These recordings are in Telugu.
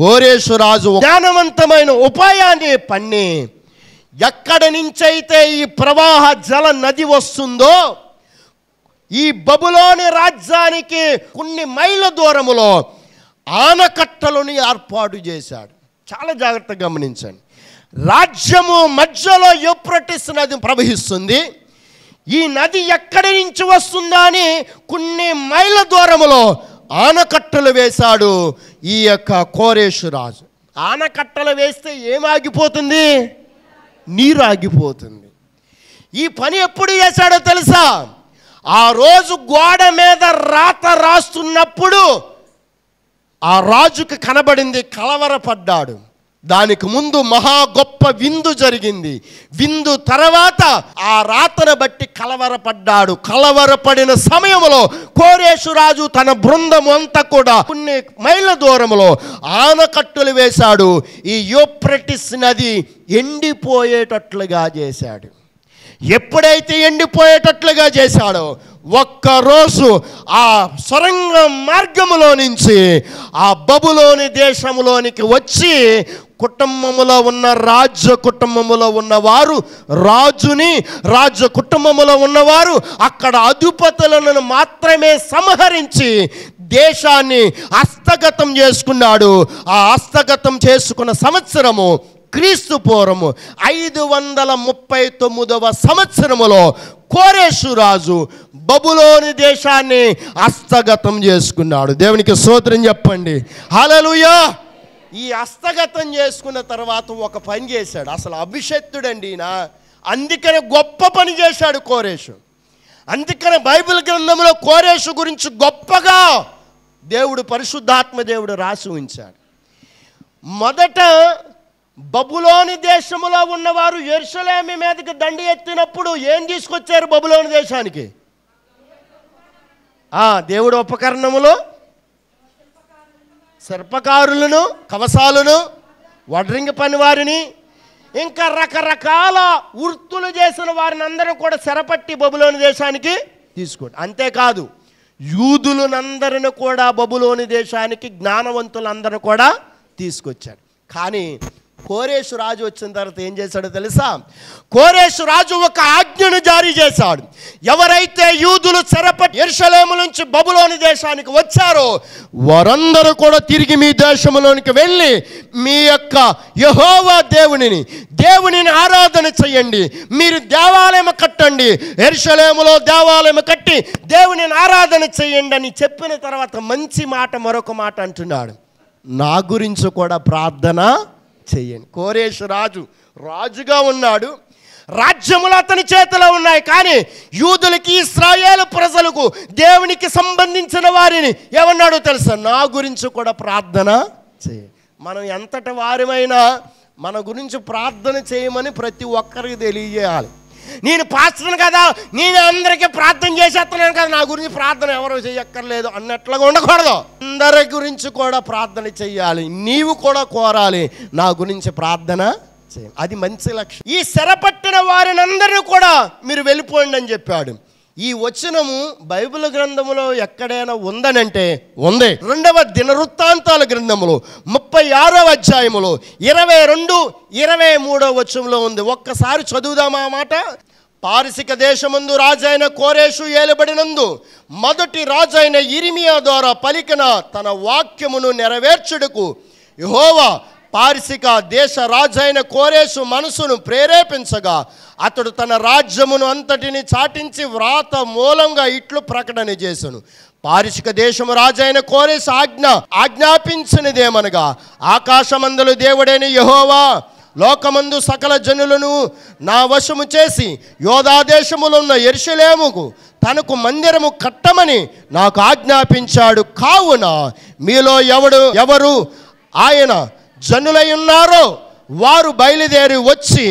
కోరేసు రాజు జ్ఞానవంతమైన ఉపాయాన్ని పన్ని ఎక్కడి నుంచైతే ఈ ప్రవాహ జల నది వస్తుందో ఈ బబులోని రాజ్యానికి కొన్ని మైళ్ళ దూరములో ఆనకట్టలను ఏర్పాటు చేశాడు చాలా జాగ్రత్తగా గమనించండి రాజ్యము మధ్యలో యూప్రటిస్ నది ప్రవహిస్తుంది ఈ నది ఎక్కడి నుంచి వస్తుందా అని కొన్ని మైళ్ళ దూరములో ఆనకట్టలు వేశాడు ఈ యొక్క కోరేషు రాజు ఆనకట్టలు వేస్తే ఏమాగిపోతుంది నీరు ఆగిపోతుంది ఈ పని ఎప్పుడు చేశాడో తెలుసా ఆ రోజు గోడ మీద రాత రాస్తున్నప్పుడు ఆ రాజుకు కనబడింది కలవరపడ్డాడు దానికి ముందు మహా గొప్ప విందు జరిగింది విందు తర్వాత ఆ రాతను బట్టి కలవరపడ్డాడు కలవరపడిన సమయంలో కోరేశురాజు తన బృందం అంతా కూడా కొన్ని మైళ్ళ దూరంలో ఆనకట్టులు వేశాడు ఈ యోప్రటిస్ నది ఎండిపోయేటట్లుగా చేశాడు ఎప్పుడైతే ఎండిపోయేటట్లుగా చేశాడో ఒక్కరోజు ఆ సొరంగ మార్గములో నుంచి ఆ బబులోని దేశంలోనికి వచ్చి కుటుంబములో ఉన్న రాజ్య కుటుంబములో ఉన్నవారు రాజుని రాజ కుటుంబములో ఉన్నవారు అక్కడ అధిపతులను మాత్రమే సంహరించి దేశాన్ని హస్తగతం చేసుకున్నాడు ఆ హస్తగతం చేసుకున్న సంవత్సరము క్రీస్తు పూర్వము ఐదు వందల ముప్పై తొమ్మిదవ సంవత్సరములో రాజు బబులోని దేశాన్ని హస్తగతం చేసుకున్నాడు దేవునికి సోదరం చెప్పండి హలలుయా ఈ హస్తగతం చేసుకున్న తర్వాత ఒక పని చేశాడు అసలు అభిషక్తుడండి ఈయన అందుకనే గొప్ప పని చేశాడు కోరేశు అందుకనే బైబిల్ గ్రంథంలో కోరేశు గురించి గొప్పగా దేవుడు పరిశుద్ధాత్మ దేవుడు రాసి ఉంచాడు మొదట బబులోని దేశములో ఉన్నవారు ఎరుసలేమి మీదకి దండి ఎత్తినప్పుడు ఏం తీసుకొచ్చారు బబులోని దేశానికి దేవుడు ఉపకరణములు శిల్పకారులను కవసాలను వడ్రింగ్ పని వారిని ఇంకా రకరకాల వృత్తులు చేసిన వారిని అందరూ కూడా శరపట్టి బబులోని దేశానికి తీసుకో అంతేకాదు యూదులనందరిని కూడా బబులోని దేశానికి జ్ఞానవంతులందరూ కూడా తీసుకొచ్చారు కానీ కోరేషు రాజు వచ్చిన తర్వాత ఏం చేశాడో తెలుసా కోరేషు రాజు ఒక ఆజ్ఞను జారీ చేశాడు ఎవరైతే యూదులు చెరప ఎర్షలేము నుంచి బబులోని దేశానికి వచ్చారో వారందరూ కూడా తిరిగి మీ దేశంలోనికి వెళ్ళి మీ యొక్క యహోవా దేవునిని దేవునిని ఆరాధన చేయండి మీరు దేవాలయం కట్టండి ఎర్షలేములో దేవాలయం కట్టి దేవునిని ఆరాధన చెయ్యండి అని చెప్పిన తర్వాత మంచి మాట మరొక మాట అంటున్నాడు నా గురించి కూడా ప్రార్థన చేయండి కోరేష్ రాజు రాజుగా ఉన్నాడు రాజ్యములు అతని చేతిలో ఉన్నాయి కానీ యూదులకి ఇస్రాయేల్ ప్రజలకు దేవునికి సంబంధించిన వారిని ఏమన్నాడో తెలుసా నా గురించి కూడా ప్రార్థన చేయ మనం ఎంతటి వారిమైనా మన గురించి ప్రార్థన చేయమని ప్రతి ఒక్కరికి తెలియజేయాలి నేను పాస్టర్ను కదా నేను అందరికీ ప్రార్థన చేసేస్తున్నాను కదా నా గురించి ప్రార్థన ఎవరు చేయక్కర్లేదు అన్నట్లుగా ఉండకూడదు అందరి గురించి కూడా ప్రార్థన చేయాలి నీవు కూడా కోరాలి నా గురించి ప్రార్థన చేయాలి అది మంచి లక్ష్యం ఈ సెరపట్టిన వారిని అందరినీ కూడా మీరు వెళ్ళిపోండి అని చెప్పాడు ఈ వచనము బైబిల్ గ్రంథములో ఎక్కడైనా ఉందనంటే ఉంది రెండవ దినవృత్తాంతాల గ్రంథములో ముప్పై ఆరవ అధ్యాయములో ఇరవై రెండు ఇరవై మూడవ వచనంలో ఉంది ఒక్కసారి చదువుదామా మాట పారసిక దేశముందు రాజైన కోరేషు ఏలబడినందు మొదటి రాజైన ఇరిమియా ద్వారా పలికిన తన వాక్యమును నెరవేర్చుడుకు యహోవా పారిసిక దేశ రాజైన కోరేసు మనసును ప్రేరేపించగా అతడు తన రాజ్యమును అంతటిని చాటించి వ్రాత మూలంగా ఇట్లు ప్రకటన చేశాను పారిశిక దేశము రాజైన కోరేసు ఆజ్ఞ ఆజ్ఞాపించినదేమనగా ఆకాశమందలు దేవుడైన యహోవా లోకమందు సకల జనులను నా వశము చేసి యోధాదేశములున్న ఎరుషులేముకు తనకు మందిరము కట్టమని నాకు ఆజ్ఞాపించాడు కావున మీలో ఎవడు ఎవరు ఆయన జనులై ఉన్నారో వారు బయలుదేరి వచ్చి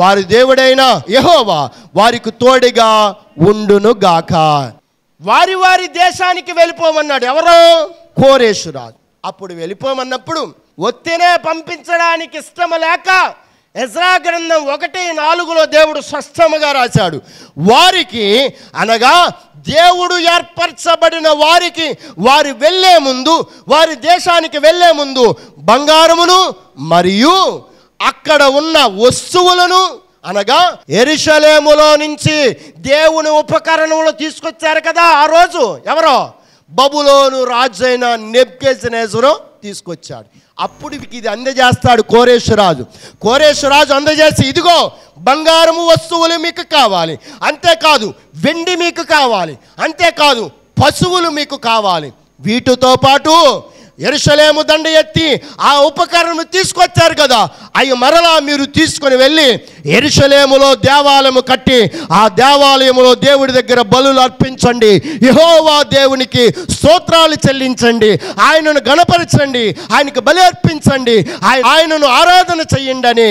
వారి దేవుడైన యహోవా వారికి తోడిగా ఉండును గాక వారి వారి దేశానికి వెళ్ళిపోమన్నాడు ఎవరో కోరేశురాజు అప్పుడు వెళ్ళిపోమన్నప్పుడు ఒత్తినే పంపించడానికి ఇష్టం లేక ఎజ్రా గ్రంథం ఒకటి నాలుగులో దేవుడు స్వస్థముగా రాశాడు వారికి అనగా దేవుడు ఏర్పరచబడిన వారికి వారు వెళ్ళే ముందు వారి దేశానికి వెళ్ళే ముందు బంగారమును మరియు అక్కడ ఉన్న వస్తువులను అనగా ఎరిశలేములో నుంచి దేవుని ఉపకరణములు తీసుకొచ్చారు కదా ఆ రోజు ఎవరో బబులోను రాజైన నెబ్కెజనేశ్వరం తీసుకొచ్చాడు అప్పుడు ఇది అందజేస్తాడు కోరేశ్వరాజు కోరేశ్వరాజు అందజేసి ఇదిగో బంగారము వస్తువులు మీకు కావాలి అంతేకాదు వెండి మీకు కావాలి అంతేకాదు పశువులు మీకు కావాలి వీటితో పాటు ఎరుసలేము దండ ఎత్తి ఆ ఉపకరణం తీసుకొచ్చారు కదా అవి మరలా మీరు తీసుకొని వెళ్ళి ఎరుషలేములో దేవాలయము కట్టి ఆ దేవాలయములో దేవుడి దగ్గర బలులు అర్పించండి యహోవా దేవునికి స్తోత్రాలు చెల్లించండి ఆయనను గణపరచండి ఆయనకు బలి అర్పించండి ఆయనను ఆరాధన చెయ్యండి అని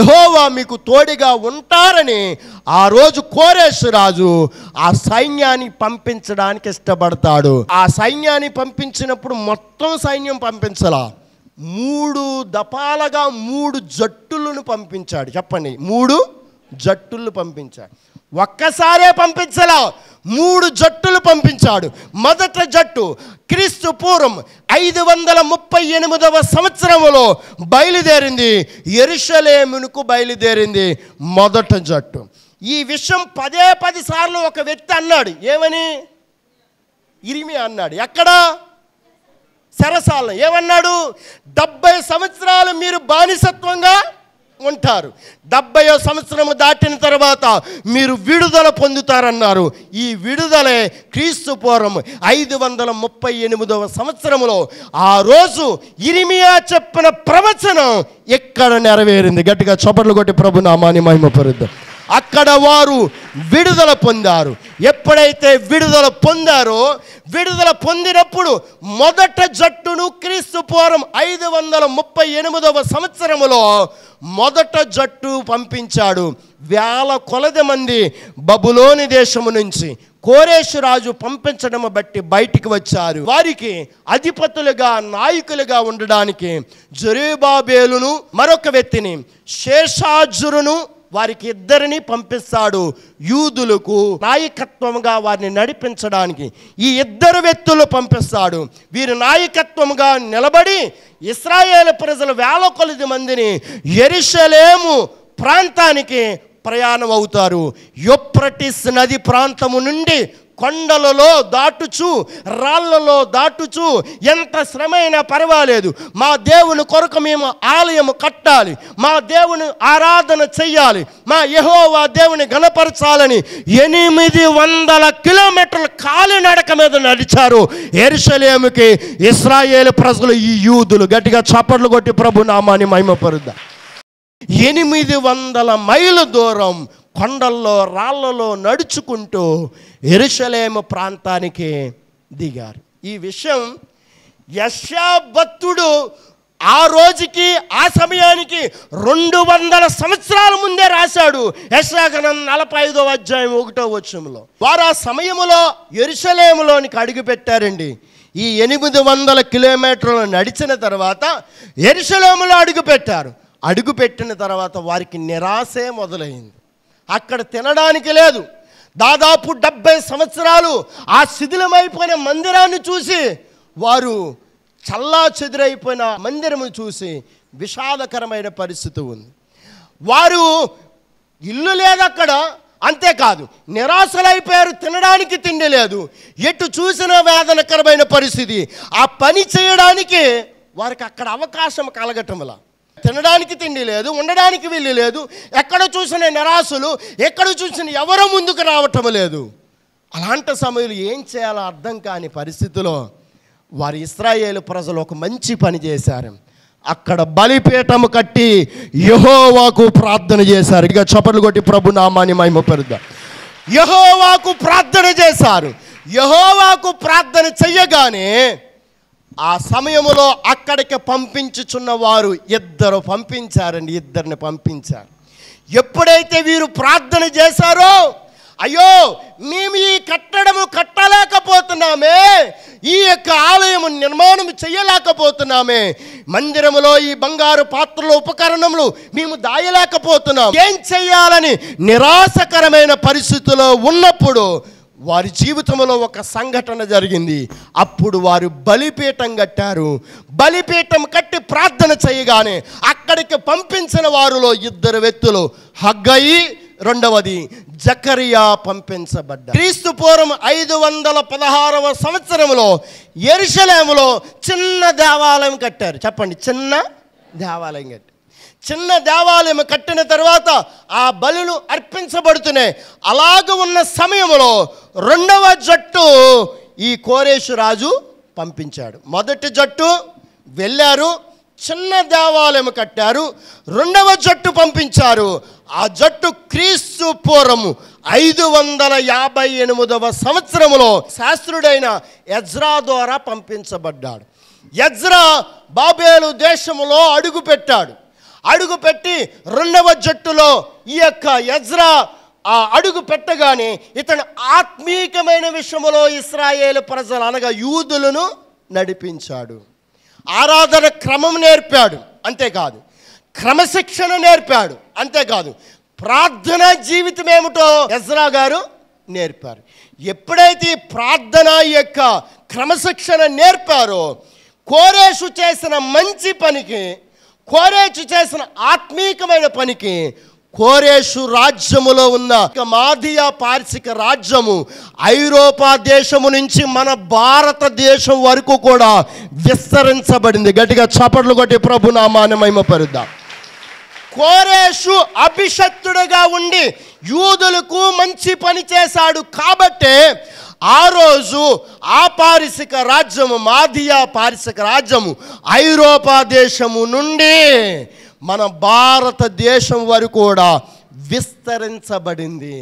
యహోవా మీకు తోడిగా ఉంటారని ఆ రోజు కోరేశు రాజు ఆ సైన్యాన్ని పంపించడానికి ఇష్టపడతాడు ఆ సైన్యాన్ని పంపించినప్పుడు మొత్తం సైన్యం పంపించలా మూడు దపాలుగా మూడు జట్టులను పంపించాడు చెప్పండి మూడు జట్టులు పంపించాడు ఒక్కసారే పంపించలా మూడు జట్టులు పంపించాడు మొదట జట్టు క్రీస్తు పూర్వం ఐదు వందల ముప్పై ఎనిమిదవ సంవత్సరంలో బయలుదేరింది ఎరుషలేమునుకు బయలుదేరింది మొదట జట్టు ఈ విషయం పదే పది సార్లు ఒక వ్యక్తి అన్నాడు ఏమని ఇరిమి అన్నాడు ఎక్కడా సరసాల ఏమన్నాడు డెబ్బై సంవత్సరాలు మీరు బానిసత్వంగా ఉంటారు డెబ్బయో సంవత్సరము దాటిన తర్వాత మీరు విడుదల పొందుతారన్నారు ఈ విడుదలే క్రీస్తు పూర్వం ఐదు వందల ముప్పై ఎనిమిదవ సంవత్సరంలో ఆ రోజు ఇరిమియా చెప్పిన ప్రవచనం ఎక్కడ నెరవేరింది గట్టిగా చొప్పట్లు కొట్టి ప్రభు నామాని మహిమ పరుద్దాం అక్కడ వారు విడుదల పొందారు ఎప్పుడైతే విడుదల పొందారో విడుదల పొందినప్పుడు మొదట జట్టును క్రీస్తు పూర్వం ఐదు వందల ముప్పై ఎనిమిదవ సంవత్సరములో మొదట జట్టు పంపించాడు వేల కొలది మంది బబులోని దేశము నుంచి కోరేశు రాజు పంపించడం బట్టి బయటికి వచ్చారు వారికి అధిపతులుగా నాయకులుగా ఉండడానికి జరీబాబేలును మరొక వ్యక్తిని శేషాజురును వారికి ఇద్దరిని పంపిస్తాడు యూదులకు నాయకత్వంగా వారిని నడిపించడానికి ఈ ఇద్దరు వ్యక్తులు పంపిస్తాడు వీరు నాయకత్వంగా నిలబడి ఇస్రాయేల్ ప్రజలు వేల కొలది మందిని ఎరిశలేము ప్రాంతానికి ప్రయాణం అవుతారు యొప్రటిస్ నది ప్రాంతము నుండి కొండలలో దాటుచు రాళ్లలో దాటుచు ఎంత శ్రమైనా పర్వాలేదు మా దేవుని కొరకు మేము ఆలయము కట్టాలి మా దేవుని ఆరాధన చెయ్యాలి మా యహోవా దేవుని గణపరచాలని ఎనిమిది వందల కిలోమీటర్ల కాలినడక మీద నడిచారు ఎరుసలేముకి ఇస్రాయేల్ ప్రజలు ఈ యూదులు గట్టిగా చప్పట్లు కొట్టి ప్రభు నామాన్ని మహిమపరుద్దా ఎనిమిది వందల మైలు దూరం కొండల్లో రాళ్లలో నడుచుకుంటూ ఎరుసలేము ప్రాంతానికి దిగారు ఈ విషయం యశాభక్తుడు ఆ రోజుకి ఆ సమయానికి రెండు వందల సంవత్సరాల ముందే రాశాడు యశాగణం నలభై ఐదో అధ్యాయం ఒకటో వచ్చంలో వారు ఆ సమయంలో ఎరుసలేములోనికి అడుగుపెట్టారండి ఈ ఎనిమిది వందల కిలోమీటర్లు నడిచిన తర్వాత ఎరుసలేములో అడుగుపెట్టారు అడుగుపెట్టిన తర్వాత వారికి నిరాశే మొదలైంది అక్కడ తినడానికి లేదు దాదాపు డెబ్బై సంవత్సరాలు ఆ శిథిలమైపోయిన మందిరాన్ని చూసి వారు చల్లా చెదురైపోయిన మందిరము చూసి విషాదకరమైన పరిస్థితి ఉంది వారు ఇల్లు లేదు అక్కడ అంతేకాదు నిరాశలైపోయారు తినడానికి తిండి లేదు ఎటు చూసిన వేదనకరమైన పరిస్థితి ఆ పని చేయడానికి వారికి అక్కడ అవకాశం కలగటంలా తినడానికి తిండి లేదు ఉండడానికి వీళ్ళు లేదు ఎక్కడ చూసిన నిరాశలు ఎక్కడ చూసిన ఎవరో ముందుకు రావటం లేదు అలాంటి సమయంలో ఏం చేయాలో అర్థం కాని పరిస్థితిలో వారి ఇస్రాయేల్ ప్రజలు ఒక మంచి పని చేశారు అక్కడ బలిపీఠము కట్టి యహోవాకు ప్రార్థన చేశారు ఇక చప్పట్లు కొట్టి ప్రభు నామాన్ని మహిమ పెరుద్దాం యహోవాకు ప్రార్థన చేశారు యహోవాకు ప్రార్థన చెయ్యగానే ఆ సమయంలో అక్కడికి పంపించుచున్న వారు ఇద్దరు పంపించారండి ఇద్దరిని పంపించారు ఎప్పుడైతే వీరు ప్రార్థన చేశారో అయ్యో మేము ఈ కట్టడము కట్టలేకపోతున్నామే ఈ యొక్క ఆలయము నిర్మాణం చేయలేకపోతున్నామే మందిరములో ఈ బంగారు పాత్రలు ఉపకరణములు మేము దాయలేకపోతున్నాం ఏం చేయాలని నిరాశకరమైన పరిస్థితిలో ఉన్నప్పుడు వారి జీవితంలో ఒక సంఘటన జరిగింది అప్పుడు వారు బలిపీఠం కట్టారు బలిపీఠం కట్టి ప్రార్థన చేయగానే అక్కడికి పంపించిన వారిలో ఇద్దరు వ్యక్తులు హగ్గయి రెండవది జకరియా పంపించబడ్డ క్రీస్తు పూర్వం ఐదు వందల పదహారవ సంవత్సరంలో ఎరుసలేములో చిన్న దేవాలయం కట్టారు చెప్పండి చిన్న దేవాలయం కట్టారు చిన్న దేవాలయం కట్టిన తర్వాత ఆ బలులు అర్పించబడుతున్నాయి అలాగ ఉన్న సమయంలో రెండవ జట్టు ఈ కోరేశు రాజు పంపించాడు మొదటి జట్టు వెళ్ళారు చిన్న దేవాలయం కట్టారు రెండవ జట్టు పంపించారు ఆ జట్టు క్రీస్తు పూర్వము ఐదు వందల యాభై ఎనిమిదవ సంవత్సరంలో శాస్త్రుడైన యజ్రా ద్వారా పంపించబడ్డాడు యజ్రా బాబేలు దేశంలో అడుగుపెట్టాడు అడుగు పెట్టి రెండవ జట్టులో ఈ యొక్క యజ్రా ఆ అడుగు పెట్టగానే ఇతను ఆత్మీకమైన విషయంలో ఇస్రాయేల్ ప్రజలు అనగా యూదులను నడిపించాడు ఆరాధన క్రమం నేర్పాడు అంతేకాదు క్రమశిక్షణ నేర్పాడు అంతేకాదు ప్రార్థనా జీవితం ఏమిటో ఎజ్రా గారు నేర్పారు ఎప్పుడైతే ప్రార్థన యొక్క క్రమశిక్షణ నేర్పారో కోరేషు చేసిన మంచి పనికి కోరేచు చేసిన ఆత్మీకమైన పనికి కోరేషు రాజ్యములో ఉన్న మాదియా పార్శిక రాజ్యము ఐరోపా దేశము నుంచి మన భారతదేశం వరకు కూడా విస్తరించబడింది గట్టిగా చపట్లు కొట్టి ప్రభు నామాన్ని మహిమపరుద్దాం కోరేషు అభిషక్తుడుగా ఉండి యూదులకు మంచి పని చేశాడు కాబట్టే ఆ రోజు ఆ పారిసిక రాజ్యము మాదియా పారిసిక రాజ్యము ఐరోపా దేశము నుండి మన భారతదేశం వరకు కూడా విస్తరించబడింది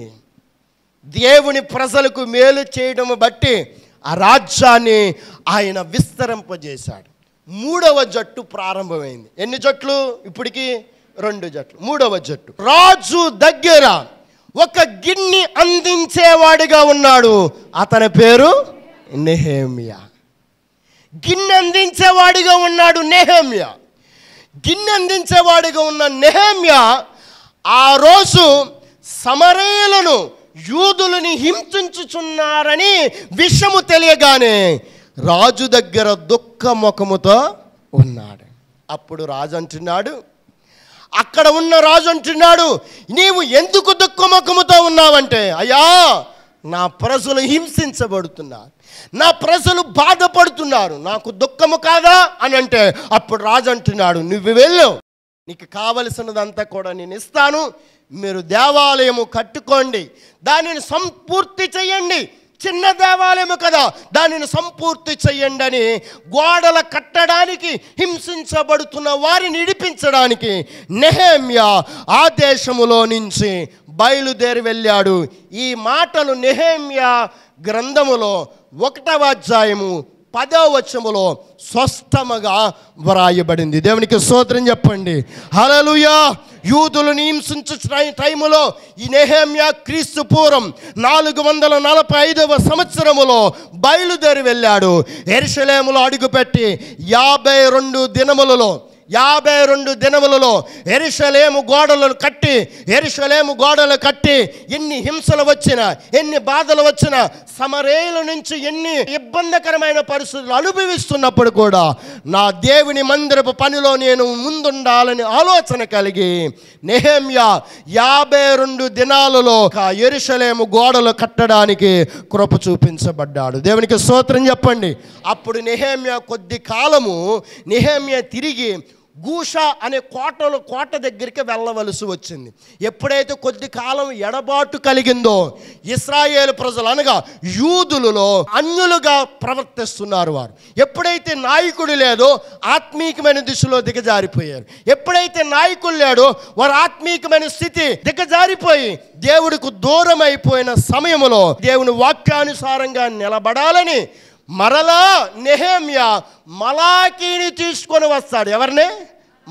దేవుని ప్రజలకు మేలు చేయడం బట్టి ఆ రాజ్యాన్ని ఆయన విస్తరింపజేశాడు మూడవ జట్టు ప్రారంభమైంది ఎన్ని జట్లు ఇప్పటికీ రెండు జట్లు మూడవ జట్టు రాజు దగ్గర ఒక గిన్ని అందించేవాడిగా ఉన్నాడు అతని పేరు నెహేమియా గిన్నె అందించేవాడిగా ఉన్నాడు నెహేమియా గిన్నె అందించేవాడిగా ఉన్న నెహేమియా ఆ రోజు సమరేలను యూదులని హింసించుచున్నారని విషము తెలియగానే రాజు దగ్గర దుఃఖముఖముతో ఉన్నాడు అప్పుడు రాజు అంటున్నాడు అక్కడ ఉన్న రాజు అంటున్నాడు నీవు ఎందుకు దుఃఖముఖముతో ఉన్నావంటే అయ్యా నా ప్రజలు హింసించబడుతున్నారు నా ప్రజలు బాధపడుతున్నారు నాకు దుఃఖము కాదా అని అంటే అప్పుడు రాజు అంటున్నాడు నువ్వు వెళ్ళు నీకు కావలసినదంతా కూడా నేను ఇస్తాను మీరు దేవాలయము కట్టుకోండి దానిని సంపూర్తి చేయండి చిన్న దేవాలయము కదా దానిని సంపూర్తి చెయ్యండి అని గోడల కట్టడానికి హింసించబడుతున్న వారిని ఇడిపించడానికి నెహేమ్య ఆదేశములో నుంచి బయలుదేరి వెళ్ళాడు ఈ మాటలు నెహేమ్య గ్రంథములో ఒకటవ అధ్యాయము పదో వచ్చములో స్వస్థముగా వ్రాయబడింది దేవునికి స్తోత్రం చెప్పండి హలలుయా యూదులను హింసించు టైములో ఈ నెహేమ్యా క్రీస్తు పూర్వం నాలుగు వందల నలభై ఐదవ సంవత్సరములో బయలుదేరి వెళ్ళాడు ఎరుసలేములో అడుగుపెట్టి యాభై రెండు దినములలో యాభై రెండు దినములలో ఎరిశలేము గోడలను కట్టి ఎరిశలేము గోడలు కట్టి ఎన్ని హింసలు వచ్చినా ఎన్ని బాధలు వచ్చినా సమరేల నుంచి ఎన్ని ఇబ్బందికరమైన పరిస్థితులు అనుభవిస్తున్నప్పుడు కూడా నా దేవుని మందిరపు పనిలో నేను ముందుండాలని ఆలోచన కలిగి నెహమ్యా యాభై రెండు దినాలలో ఎరుశలేము గోడలు కట్టడానికి కృప చూపించబడ్డాడు దేవునికి స్తోత్రం చెప్పండి అప్పుడు నెహేమ్య కొద్ది కాలము నెహేమ్య తిరిగి గూష అనే కోటలు కోట దగ్గరికి వెళ్ళవలసి వచ్చింది ఎప్పుడైతే కొద్ది కాలం ఎడబాటు కలిగిందో ఇస్రాయేల్ ప్రజలు అనగా యూదులలో అన్యులుగా ప్రవర్తిస్తున్నారు వారు ఎప్పుడైతే నాయకుడు లేదో ఆత్మీయమైన దిశలో దిగజారిపోయారు ఎప్పుడైతే నాయకులు లేడో వారు ఆత్మీయమైన స్థితి దిగజారిపోయి దేవుడికి దూరం అయిపోయిన సమయంలో దేవుని వాక్యానుసారంగా నిలబడాలని మరలా నెహేమియా మలాకీని తీసుకొని వస్తాడు ఎవరిని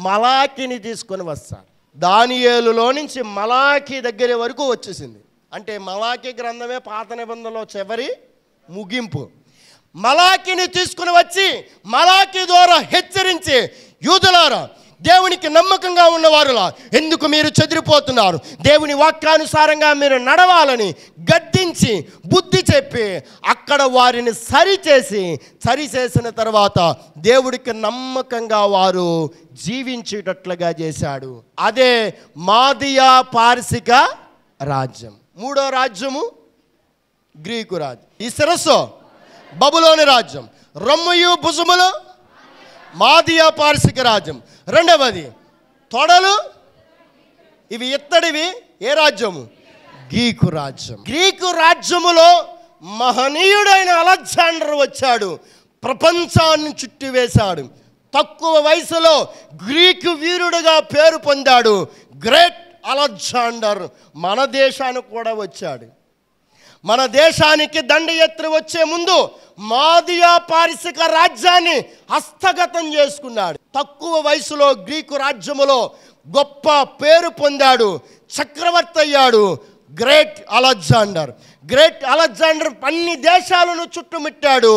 మలాకీని తీసుకొని వస్తాడు దానియేలులో నుంచి మలాఖీ దగ్గర వరకు వచ్చేసింది అంటే మలాఖీ గ్రంథమే పాత నిబంధనలో చివరి ముగింపు మలాఖీని తీసుకుని వచ్చి మలాఖీ ద్వారా హెచ్చరించి యూదులారా దేవునికి నమ్మకంగా ఉన్నవారులా ఎందుకు మీరు చెదిరిపోతున్నారు దేవుని వాక్యానుసారంగా మీరు నడవాలని గద్దించి బుద్ధి చెప్పి అక్కడ వారిని సరిచేసి సరిచేసిన తర్వాత దేవుడికి నమ్మకంగా వారు జీవించేటట్లుగా చేశాడు అదే మాదియా పార్శిక రాజ్యం మూడో రాజ్యము గ్రీకు రాజ్యం ఈ శిరస్సు బబులోని రాజ్యం రొమ్మయు భుజములు మాదియ పార్శిక రాజ్యం రెండవది తొడలు ఇవి ఇత్తడివి ఏ రాజ్యము గ్రీకు రాజ్యం గ్రీకు రాజ్యములో మహనీయుడైన అలెగ్జాండర్ వచ్చాడు ప్రపంచాన్ని చుట్టివేశాడు తక్కువ వయసులో గ్రీకు వీరుడుగా పేరు పొందాడు గ్రేట్ అలెగ్జాండర్ మన దేశానికి కూడా వచ్చాడు మన దేశానికి దండ ఎత్తి వచ్చే ముందు మాదియా పారిశ్రిక రాజ్యాన్ని హస్తగతం చేసుకున్నాడు తక్కువ వయసులో గ్రీకు రాజ్యములో గొప్ప పేరు పొందాడు చక్రవర్తి అయ్యాడు గ్రేట్ అలెగ్జాండర్ గ్రేట్ అలెగ్జాండర్ అన్ని దేశాలను చుట్టుముట్టాడు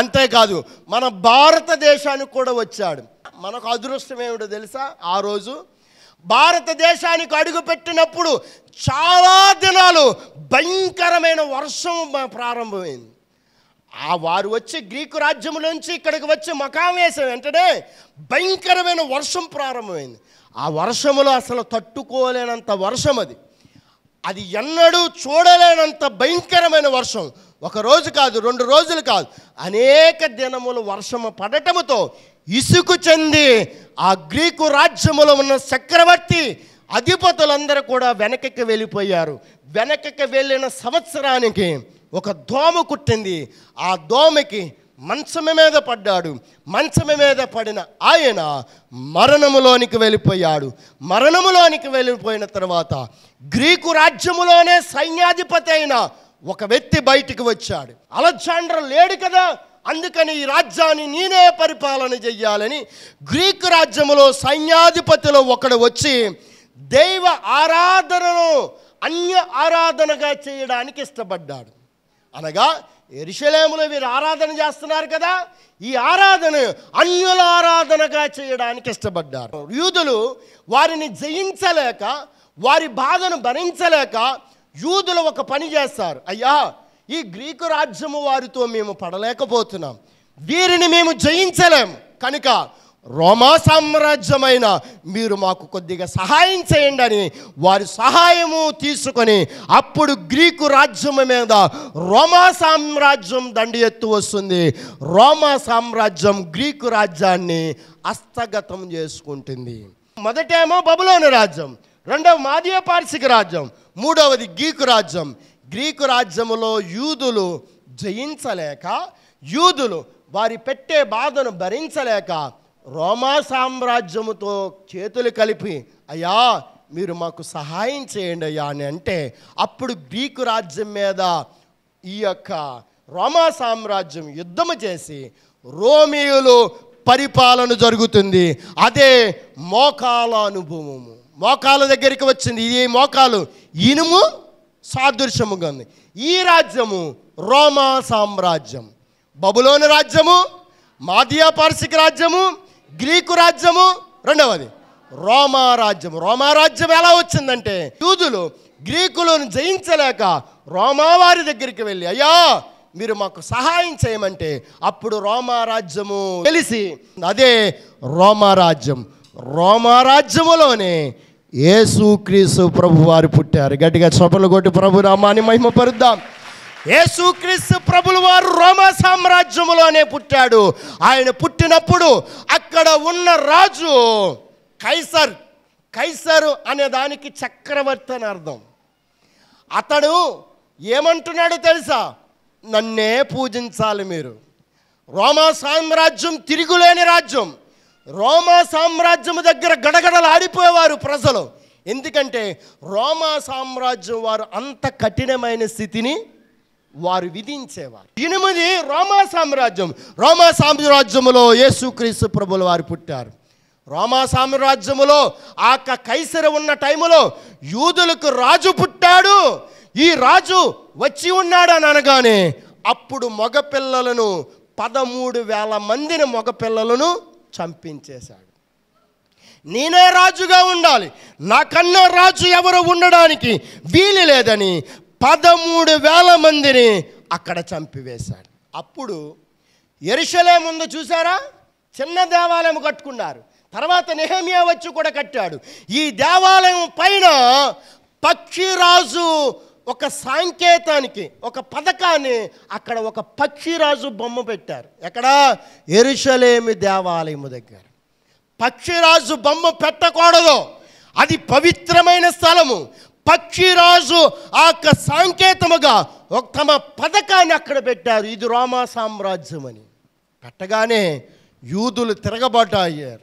అంతేకాదు మన భారతదేశానికి కూడా వచ్చాడు మనకు అదృష్టం ఏమిటో తెలుసా ఆ రోజు భారతదేశానికి అడుగు పెట్టినప్పుడు చాలా దినాలు భయంకరమైన వర్షం ప్రారంభమైంది ఆ వారు వచ్చి గ్రీకు రాజ్యంలోంచి ఇక్కడికి వచ్చి మకాం వేసిన వెంటనే భయంకరమైన వర్షం ప్రారంభమైంది ఆ వర్షములో అసలు తట్టుకోలేనంత వర్షం అది అది ఎన్నడూ చూడలేనంత భయంకరమైన వర్షం ఒక రోజు కాదు రెండు రోజులు కాదు అనేక దినములు వర్షము పడటముతో ఇసుకు చెంది ఆ గ్రీకు రాజ్యములో ఉన్న చక్రవర్తి అధిపతులందరూ కూడా వెనకకి వెళ్ళిపోయారు వెనకకి వెళ్ళిన సంవత్సరానికి ఒక దోమ కుట్టింది ఆ దోమకి మంచమ మీద పడ్డాడు మంచమ మీద పడిన ఆయన మరణములోనికి వెళ్ళిపోయాడు మరణములోనికి వెళ్ళిపోయిన తర్వాత గ్రీకు రాజ్యములోనే సైన్యాధిపతి అయిన ఒక వ్యక్తి బయటికి వచ్చాడు అలెగ్జాండర్ లేడు కదా అందుకని ఈ రాజ్యాన్ని నేనే పరిపాలన చెయ్యాలని గ్రీకు రాజ్యములో సైన్యాధిపతిలో ఒకడు వచ్చి దైవ ఆరాధనను అన్య ఆరాధనగా చేయడానికి ఇష్టపడ్డాడు అనగా ఎరుషలేములో వీరు ఆరాధన చేస్తున్నారు కదా ఈ ఆరాధన అన్యుల ఆరాధనగా చేయడానికి ఇష్టపడ్డారు యూదులు వారిని జయించలేక వారి బాధను భరించలేక యూదులు ఒక పని చేస్తారు అయ్యా ఈ గ్రీకు రాజ్యము వారితో మేము పడలేకపోతున్నాం వీరిని మేము జయించలేము కనుక రోమా సామ్రాజ్యమైన మీరు మాకు కొద్దిగా సహాయం చేయండి అని వారి సహాయము తీసుకొని అప్పుడు గ్రీకు రాజ్యం మీద రోమా సామ్రాజ్యం దండి ఎత్తు వస్తుంది రోమా సామ్రాజ్యం గ్రీకు రాజ్యాన్ని హస్తగతం చేసుకుంటుంది మొదటేమో బబులోని రాజ్యం రెండవ మాదీయ పార్షిక రాజ్యం మూడవది గ్రీకు రాజ్యం గ్రీకు రాజ్యములో యూదులు జయించలేక యూదులు వారి పెట్టే బాధను భరించలేక రోమా సామ్రాజ్యముతో చేతులు కలిపి అయ్యా మీరు మాకు సహాయం చేయండి అయ్యా అని అంటే అప్పుడు బీకు రాజ్యం మీద ఈ యొక్క రోమా సామ్రాజ్యం యుద్ధము చేసి రోమియులు పరిపాలన జరుగుతుంది అదే మోకాల అనుభవము మోకాల దగ్గరికి వచ్చింది ఈ మోకాలు ఇనుము సాదృశ్యముగా ఉంది ఈ రాజ్యము రోమా సామ్రాజ్యం బబులోని రాజ్యము మాదియా పార్శిక రాజ్యము గ్రీకు రాజ్యము రెండవది రోమారాజ్యం రోమారాజ్యం ఎలా వచ్చిందంటే యూదులు గ్రీకులను జయించలేక రోమావారి దగ్గరికి వెళ్ళి అయ్యా మీరు మాకు సహాయం చేయమంటే అప్పుడు రోమారాజ్యము తెలిసి అదే రోమారాజ్యం రోమారాజ్యములోనే యేసుక్రీస్తు ప్రభు వారు పుట్టారు గట్టిగా చపలు కొట్టి ప్రభు రామాని మహిమ పరుద్దాం యేసుక్రీస్తు ప్రభులు వారు రోమా సామ్రాజ్యములోనే పుట్టాడు ఆయన పుట్టినప్పుడు అక్కడ ఉన్న రాజు కైసర్ కైసరు అనే దానికి చక్రవర్తి అని అర్థం అతడు ఏమంటున్నాడు తెలుసా నన్నే పూజించాలి మీరు రోమా సామ్రాజ్యం తిరుగులేని రాజ్యం రోమా సామ్రాజ్యము దగ్గర గడగడలు ఆడిపోయేవారు ప్రజలు ఎందుకంటే రోమా సామ్రాజ్యం వారు అంత కఠినమైన స్థితిని వారు విధించేవారు ఎనిమిది రోమా సామ్రాజ్యం రోమా సామ్రాజ్యములో యేసుక్రీస్తు ప్రభులు వారు పుట్టారు రోమా సామ్రాజ్యములో ఆ కైసర ఉన్న టైములో యూదులకు రాజు పుట్టాడు ఈ రాజు వచ్చి ఉన్నాడు అని అనగానే అప్పుడు మగపిల్లలను పదమూడు వేల మందిని మగపిల్లలను చంపించేశాడు నేనే రాజుగా ఉండాలి నాకన్నా రాజు ఎవరు ఉండడానికి వీలు లేదని పదమూడు వేల మందిని అక్కడ చంపివేశాడు అప్పుడు ఎరుషలే ముందు చూసారా చిన్న దేవాలయం కట్టుకున్నారు తర్వాత నెహమియా వచ్చి కూడా కట్టాడు ఈ దేవాలయం పైన పక్షిరాజు ఒక సాంకేతానికి ఒక పథకాన్ని అక్కడ ఒక పక్షిరాజు బొమ్మ పెట్టారు ఎక్కడ ఎరుషలేమి దేవాలయము దగ్గర పక్షిరాజు బొమ్మ పెట్టకూడదు అది పవిత్రమైన స్థలము పక్షిరాజు ఆ యొక్క సాంకేతముగా ఒక తమ పథకాన్ని అక్కడ పెట్టారు ఇది రోమా సామ్రాజ్యం అని పెట్టగానే యూదులు తిరగబాటు అయ్యారు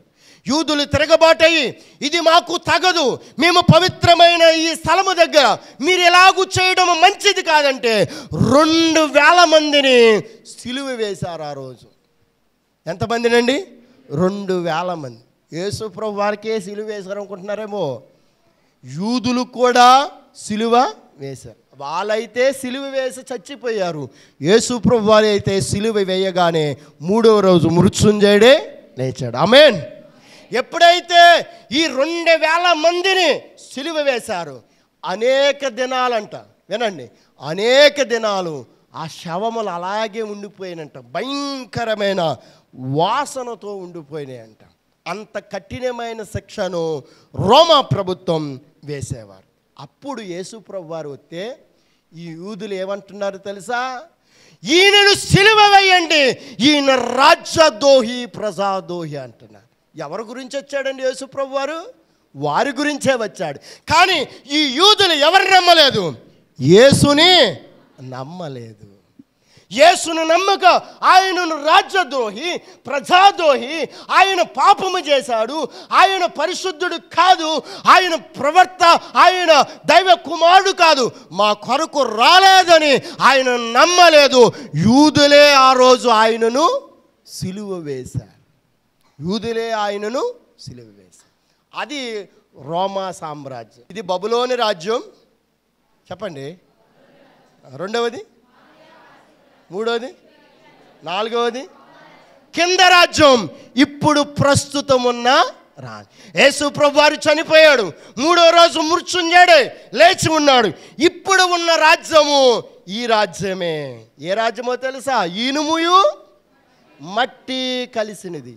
యూదులు తిరగబాటయ్యి ఇది మాకు తగదు మేము పవిత్రమైన ఈ స్థలము దగ్గర మీరు ఎలాగూ చేయడం మంచిది కాదంటే రెండు వేల మందిని సిలువ వేశారు ఆ రోజు ఎంతమందినండి రెండు వేల మంది యేసు ప్రభు వారికే సిలువ వేశారు అనుకుంటున్నారేమో యూదులు కూడా సిలువ వేశారు వాళ్ళైతే సిలువ వేసి చచ్చిపోయారు యేసుప్రభు వారి అయితే సిలువ వేయగానే మూడవ రోజు మృత్యుంజయుడే లేచాడు ఆమెన్ ఎప్పుడైతే ఈ రెండు వేల మందిని సిలువ వేశారు అనేక దినాలంట వినండి అనేక దినాలు ఆ శవములు అలాగే ఉండిపోయినంట భయంకరమైన వాసనతో ఉండిపోయినాయంట అంత కఠినమైన శిక్షను రోమా ప్రభుత్వం వేసేవారు అప్పుడు యేసుప్రభు వారు వస్తే ఈ యూదులు ఏమంటున్నారు తెలుసా ఈయనను సిలువ వేయండి ఈయన రాజ్యదోహి ప్రజాదోహి అంటున్నారు ఎవరి గురించి వచ్చాడండి యేసుప్రభు వారు వారి గురించే వచ్చాడు కానీ ఈ యూదులు ఎవరు నమ్మలేదు యేసుని నమ్మలేదు యేసును నమ్మక ఆయనను రాజ్యద్రోహి ప్రజాద్రోహి ఆయన పాపము చేశాడు ఆయన పరిశుద్ధుడు కాదు ఆయన ప్రవర్త ఆయన దైవ కుమారుడు కాదు మా కొరకు రాలేదని ఆయన నమ్మలేదు యూదులే ఆ రోజు ఆయనను సిలువ వేశారు యూదులే ఆయనను సిలువ వేశారు అది రోమా సామ్రాజ్యం ఇది బబులోని రాజ్యం చెప్పండి రెండవది మూడోది నాలుగవది కింద రాజ్యం ఇప్పుడు ప్రస్తుతం ఉన్న రాజు యేసు ప్రభు వారు చనిపోయాడు మూడో రోజు మృత్యుంజాడే లేచి ఉన్నాడు ఇప్పుడు ఉన్న రాజ్యము ఈ రాజ్యమే ఏ రాజ్యమో తెలుసా ఇనుముయు మట్టి కలిసినది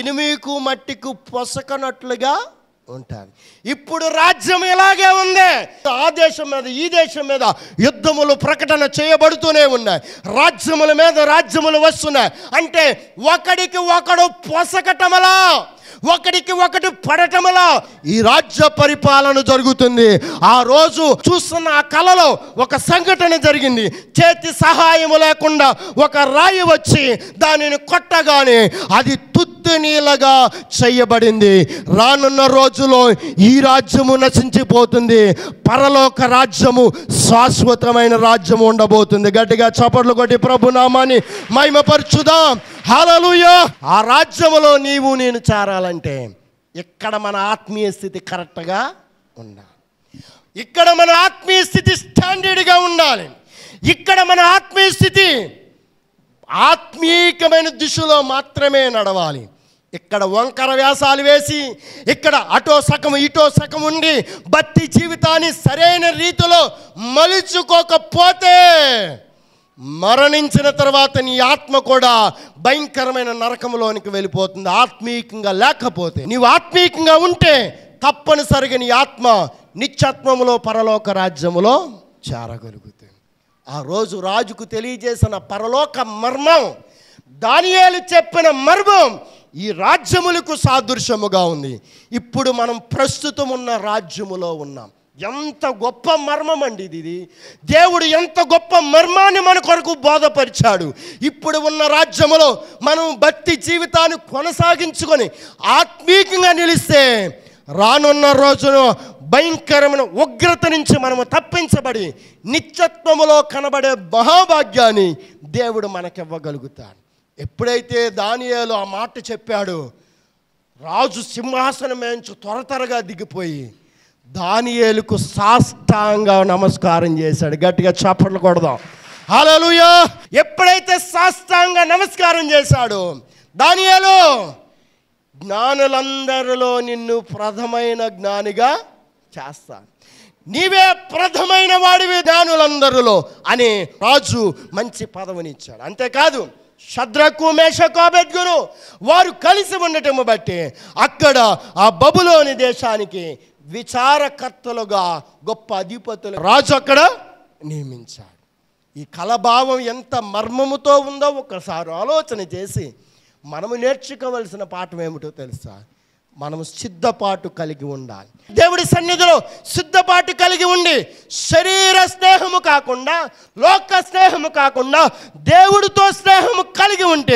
ఇనుమికు మట్టికు పొసకనట్లుగా ఉంటారు ఇప్పుడు రాజ్యం ఇలాగే ఉంది ఆ దేశం మీద ఈ దేశం మీద యుద్ధములు ప్రకటన చేయబడుతూనే ఉన్నాయి రాజ్యముల మీద రాజ్యములు వస్తున్నాయి అంటే ఒకడికి ఒకడు పొసగటమలా ఒకడికి ఒకటి పడటములా ఈ రాజ్య పరిపాలన జరుగుతుంది ఆ రోజు చూస్తున్న ఆ కళలో ఒక సంఘటన జరిగింది చేతి సహాయం లేకుండా ఒక రాయి వచ్చి దానిని కొట్టగానే అది తుత్తి నీలగా చేయబడింది రానున్న రోజులో ఈ రాజ్యము నశించిపోతుంది పరలోక రాజ్యము శాశ్వతమైన రాజ్యము ఉండబోతుంది గట్టిగా చపట్లు కొట్టి ప్రభునామాని మహిమపరచుదాం హలలుయా ఆ రాజ్యములో నీవు నేను చేరాలంటే ఇక్కడ మన ఆత్మీయ స్థితి కరెక్ట్గా ఉండాలి ఇక్కడ మన ఆత్మీయ స్థితి స్టాండర్డ్గా ఉండాలి ఇక్కడ మన ఆత్మీయ స్థితి ఆత్మీకమైన దిశలో మాత్రమే నడవాలి ఇక్కడ వంకర వ్యాసాలు వేసి ఇక్కడ అటో సకం ఇటో సకం ఉండి భక్తి జీవితాన్ని సరైన రీతిలో మలుచుకోకపోతే మరణించిన తర్వాత నీ ఆత్మ కూడా భయంకరమైన నరకంలోనికి వెళ్ళిపోతుంది ఆత్మీయంగా లేకపోతే నీవు ఆత్మీయంగా ఉంటే తప్పనిసరిగా నీ ఆత్మ నిత్యాత్మములో పరలోక రాజ్యములో చేరగలుగుతుంది ఆ రోజు రాజుకు తెలియజేసిన పరలోక మర్మం దానియాలు చెప్పిన మర్మం ఈ రాజ్యములకు సాదృశ్యముగా ఉంది ఇప్పుడు మనం ప్రస్తుతం ఉన్న రాజ్యములో ఉన్నాం ఎంత గొప్ప మర్మం అండి ఇది దేవుడు ఎంత గొప్ప మర్మాన్ని మన కొరకు బోధపరిచాడు ఇప్పుడు ఉన్న రాజ్యములో మనం భక్తి జీవితాన్ని కొనసాగించుకొని ఆత్మీకంగా నిలిస్తే రానున్న రోజును భయంకరమైన ఉగ్రత నుంచి మనము తప్పించబడి నిత్యత్వములో కనబడే మహాభాగ్యాన్ని దేవుడు మనకివ్వగలుగుతాడు ఎప్పుడైతే దానియాలు ఆ మాట చెప్పాడు రాజు సింహాసనం మేంచు త్వర త్వరగా దిగిపోయి దానియేలుకు సాష్టాంగా నమస్కారం చేశాడు గట్టిగా చప్పట్లు కొడదాం హలో ఎప్పుడైతే సాష్టాంగా నమస్కారం చేశాడు దానియాలు జ్ఞానులందరిలో నిన్ను ప్రథమైన జ్ఞానిగా చేస్తాను నీవే ప్రథమైన వాడివి జ్ఞానులందరిలో అని రాజు మంచి పదవినిచ్చాడు అంతేకాదు శద్రకు మేషకోబెద్గును వారు కలిసి ఉండటం బట్టి అక్కడ ఆ బబులోని దేశానికి విచారకర్తలుగా గొప్ప అధిపతులు రాజు అక్కడ నియమించాడు ఈ కలభావం ఎంత మర్మముతో ఉందో ఒకసారి ఆలోచన చేసి మనము నేర్చుకోవలసిన పాఠం ఏమిటో తెలుసా మనము సిద్ధపాటు కలిగి ఉండాలి దేవుడి సన్నిధిలో సిద్ధపాటు కలిగి ఉండి శరీర స్నేహము కాకుండా లోక స్నేహము కాకుండా దేవుడితో స్నేహము కలిగి ఉంటే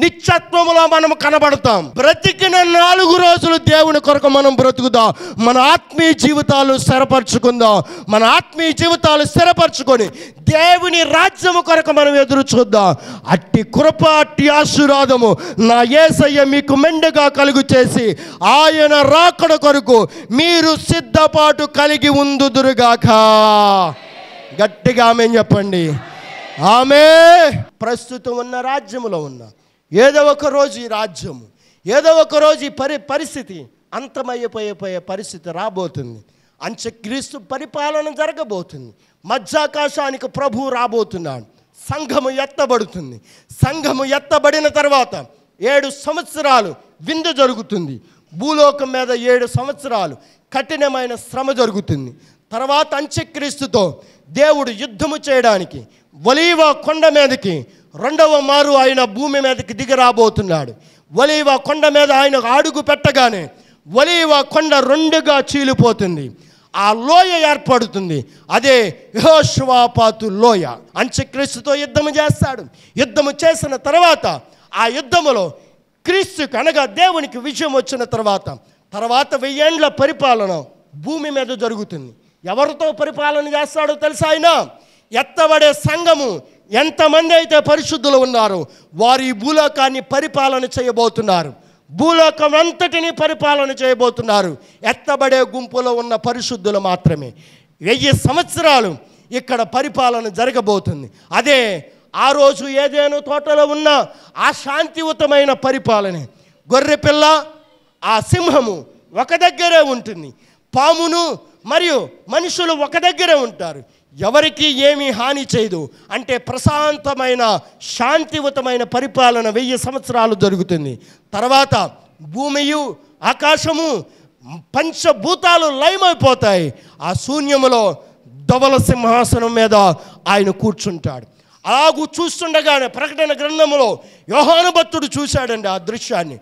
నిత్యత్వంలో మనం కనబడతాం బ్రతికిన నాలుగు రోజులు దేవుని కొరకు మనం బ్రతుకుదాం మన ఆత్మీయ జీవితాలు స్థిరపరచుకుందాం మన ఆత్మీయ జీవితాలు స్థిరపరచుకొని దేవుని రాజ్యము కొరకు మనం ఎదురు చూద్దాం అట్టి కృప అట్టి ఆశీర్వాదము నా ఏసయ్య మీకు మెండుగా కలుగు చేసి ఆయన రాకడ కొరకు మీరు సిద్ధపాటు కలిగి ఉందుదురుగాక గట్టిగా ఆమె చెప్పండి ఆమె ప్రస్తుతం ఉన్న రాజ్యములో ఉన్నా ఏదో ఒక రోజు ఈ రాజ్యము ఏదో ఒక రోజు ఈ పరి పరిస్థితి అంతమయ్యిపోయిపోయే పరిస్థితి రాబోతుంది క్రీస్తు పరిపాలన జరగబోతుంది మధ్యాకాశానికి ప్రభువు రాబోతున్నాడు సంఘము ఎత్తబడుతుంది సంఘము ఎత్తబడిన తర్వాత ఏడు సంవత్సరాలు విందు జరుగుతుంది భూలోకం మీద ఏడు సంవత్సరాలు కఠినమైన శ్రమ జరుగుతుంది తర్వాత అంత్యక్రీస్తుతో దేవుడు యుద్ధము చేయడానికి వలీవ కొండ మీదకి రెండవ మారు ఆయన భూమి మీదకి దిగి రాబోతున్నాడు ఒలీవ కొండ మీద ఆయన అడుగు పెట్టగానే ఒలీవ కొండ రెండుగా చీలిపోతుంది ఆ లోయ ఏర్పడుతుంది అదే యహోష్వాపాతు లోయ క్రీస్తుతో యుద్ధము చేస్తాడు యుద్ధము చేసిన తర్వాత ఆ యుద్ధములో క్రీస్తుకు అనగా దేవునికి విజయం వచ్చిన తర్వాత తర్వాత వెయ్యేండ్ల పరిపాలన భూమి మీద జరుగుతుంది ఎవరితో పరిపాలన చేస్తాడో తెలుసా ఆయన ఎత్తబడే సంఘము ఎంతమంది అయితే పరిశుద్ధులు ఉన్నారు వారు ఈ భూలోకాన్ని పరిపాలన చేయబోతున్నారు భూలోకం అంతటిని పరిపాలన చేయబోతున్నారు ఎత్తబడే గుంపులో ఉన్న పరిశుద్ధులు మాత్రమే వెయ్యి సంవత్సరాలు ఇక్కడ పరిపాలన జరగబోతుంది అదే ఆ రోజు ఏదైనా తోటలో ఉన్న ఆ శాంతియుతమైన పరిపాలనే గొర్రెపిల్ల ఆ సింహము ఒక దగ్గరే ఉంటుంది పామును మరియు మనుషులు ఒక దగ్గరే ఉంటారు ఎవరికి ఏమీ హాని చేయదు అంటే ప్రశాంతమైన శాంతియుతమైన పరిపాలన వెయ్యి సంవత్సరాలు జరుగుతుంది తర్వాత భూమియు ఆకాశము పంచభూతాలు లయమైపోతాయి ఆ శూన్యములో ధవల సింహాసనం మీద ఆయన కూర్చుంటాడు అలాగూ చూస్తుండగానే ప్రకటన గ్రంథంలో యోహానుభక్తుడు చూశాడండి ఆ దృశ్యాన్ని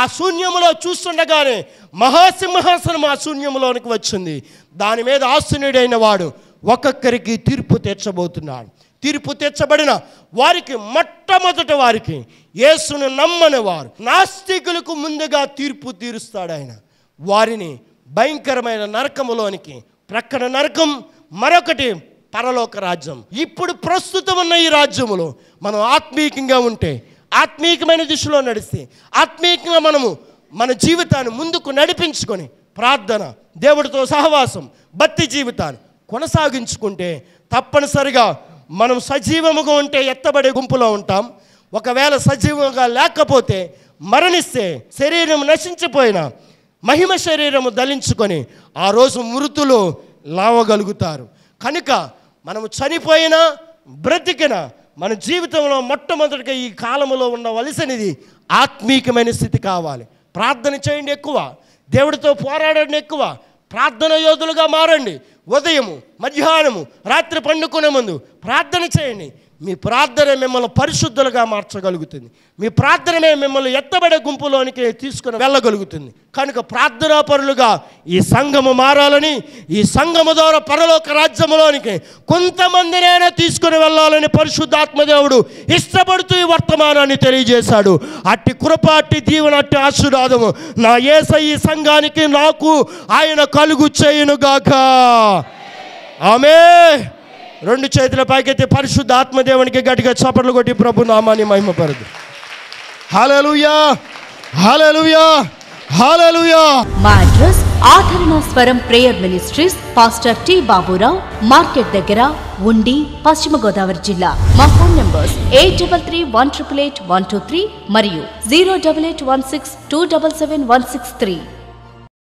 ఆ శూన్యములో చూస్తుండగానే మహాసింహాసనం ఆ శూన్యములోనికి వచ్చింది దాని మీద ఆశనుడైన వాడు ఒక్కొక్కరికి తీర్పు తెచ్చబోతున్నాడు తీర్పు తెచ్చబడిన వారికి మొట్టమొదట వారికి యేసును నమ్మని వారు నాస్తికులకు ముందుగా తీర్పు తీరుస్తాడు ఆయన వారిని భయంకరమైన నరకములోనికి ప్రక్కన నరకం మరొకటి పరలోక రాజ్యం ఇప్పుడు ప్రస్తుతం ఉన్న ఈ రాజ్యములో మనం ఆత్మీయంగా ఉంటే ఆత్మీయమైన దిశలో నడిస్తే ఆత్మీయంగా మనము మన జీవితాన్ని ముందుకు నడిపించుకొని ప్రార్థన దేవుడితో సహవాసం భక్తి జీవితాన్ని కొనసాగించుకుంటే తప్పనిసరిగా మనం సజీవముగా ఉంటే ఎత్తబడే గుంపులో ఉంటాం ఒకవేళ సజీవంగా లేకపోతే మరణిస్తే శరీరం నశించిపోయిన మహిమ శరీరము దలించుకొని ఆ రోజు మృతులు లావగలుగుతారు కనుక మనము చనిపోయినా బ్రతికిన మన జీవితంలో మొట్టమొదటిగా ఈ కాలంలో ఉండవలసినది ఆత్మీకమైన స్థితి కావాలి ప్రార్థన చేయండి ఎక్కువ దేవుడితో పోరాడండి ఎక్కువ ప్రార్థన యోధులుగా మారండి ఉదయము మధ్యాహ్నము రాత్రి పండుకునే ముందు ప్రార్థన చేయండి మీ ప్రార్థన మిమ్మల్ని పరిశుద్ధులుగా మార్చగలుగుతుంది మీ ప్రార్థనే మిమ్మల్ని ఎత్తబడే గుంపులోనికి తీసుకుని వెళ్ళగలుగుతుంది కనుక పరులుగా ఈ సంఘము మారాలని ఈ సంఘము ద్వారా పరలోక రాజ్యములోనికి కొంతమందినైనా తీసుకుని వెళ్ళాలని పరిశుద్ధాత్మదేవుడు ఇష్టపడుతూ ఈ వర్తమానాన్ని తెలియజేశాడు అట్టి కృప అట్టి దీవెన అట్టి ఆశీర్వాదము నా ఏస ఈ సంఘానికి నాకు ఆయన కలుగు చేయునుగాక ఆమె రెండు చేతుల పైకెత్తి పరిశుద్ధ ఆత్మదేవునికి గట్టిగా చపట్లు కొట్టి ప్రభు నామాన్ని మహిమపరదు హాలలుయా హాలలుయా హాలలుయా మా address Adarana Swaram prayer ministries pastor T Baburao market దగ్గర ఉండి పశ్చిమ గోదావరి జిల్లా మా phone numbers eight double three one triple eight one two three మరియు zero double eight one six two double seven one six three